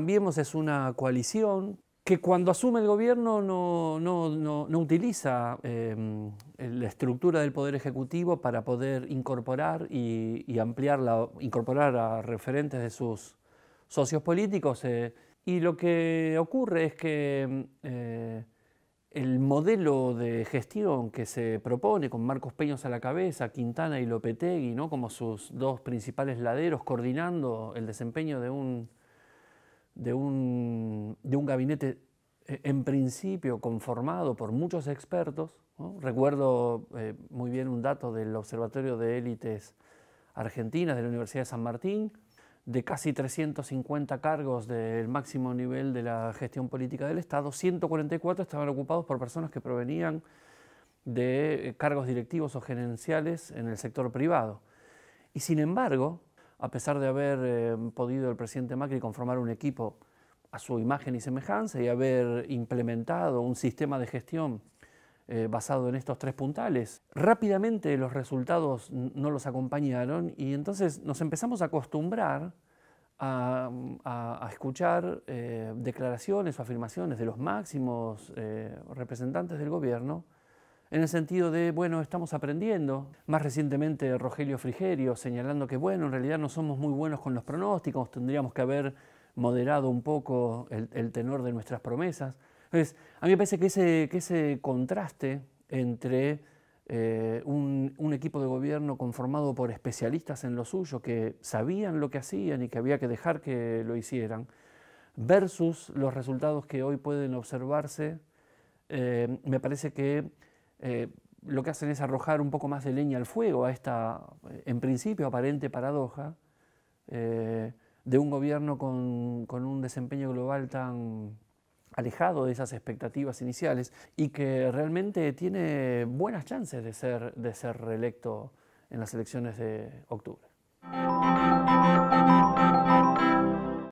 Cambiemos es una coalición que cuando asume el gobierno no, utiliza em, la estructura del Poder Ejecutivo para poder incorporar y, ampliar, la, incorporar a referentes de sus socios políticos. Eh. y lo que ocurre es que em, eh, el modelo de gestión que se propone con Marcos Peños a la cabeza, Quintana y Lopetegui, ¿no? como sus dos principales laderos, coordinando el desempeño de un de un, gabinete eh, en principio conformado por muchos expertos. Recuerdo eh, muy bien un dato del Observatorio de Élites Argentinas de la Universidad de San Martín, de casi 350 cargos del máximo nivel de la gestión política del Estado, 144 estaban ocupados por personas que provenían de eh, cargos directivos o gerenciales en el sector privado. Y sin embargo, a pesar de haber em, podido el presidente Macri conformar un equipo a su imagen y semejanza y haber implementado un sistema de gestión eh, basado en estos tres puntales, rápidamente los resultados no los acompañaron y entonces nos empezamos a acostumbrar a, escuchar eh, declaraciones o afirmaciones de los máximos eh, representantes del gobierno en el sentido de, bueno, estamos aprendiendo. Más recientemente Rogelio Frigerio señalando que, bueno, en realidad no somos muy buenos con los pronósticos, tendríamos que haber moderado un poco el, tenor de nuestras promesas. Entonces, a mí me parece que ese, que ese contraste entre eh, un, equipo de gobierno conformado por especialistas en lo suyo, que sabían lo que hacían y que había que dejar que lo hicieran, versus los resultados que hoy pueden observarse, eh, me parece que eh, lo que hacen es arrojar un poco más de leña al fuego a esta, en principio, aparente paradoja eh, de un gobierno con, un desempeño global tan alejado de esas expectativas iniciales y que realmente tiene buenas chances de ser, de ser reelecto en las elecciones de octubre.